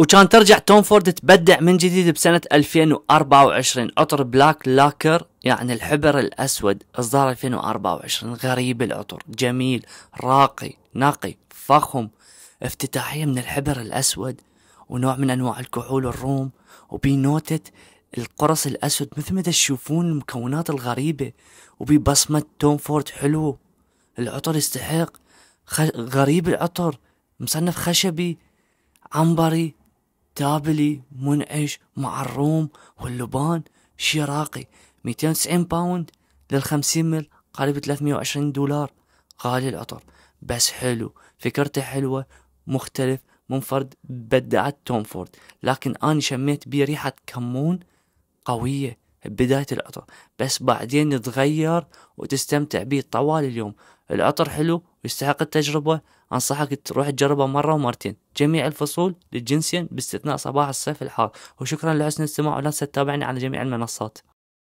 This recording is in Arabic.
وكان ترجع توم فورد تبدع من جديد بسنة 2024 عطر بلاك لاكر يعني الحبر الأسود إصدار 2024 غريب العطر جميل راقي نقي فخم افتتاحية من الحبر الأسود ونوع من أنواع الكحول الروم وبي نوتة القرص الأسود مثل ما تشوفون المكونات الغريبة وبي بصمة توم فورد حلو العطر يستحق غريب العطر مصنف خشبي عنبري تابلي منعش مع الروم واللبان شي راقي 290 باوند للخمسين مل قريب 320 دولار غالي العطر بس حلو فكرته حلوة مختلف منفرد بدعت توم فورد لكن أنا شميت بيه ريحة كمون قوية بداية العطر بس بعدين يتغير وتستمتع به طوال اليوم العطر حلو ويستحق التجربة أنصحك تروح تجربه مرة ومرتين جميع الفصول للجنسين باستثناء صباح الصيف الحار وشكرا لحسن الاستماع ولا تتابعني على جميع المنصات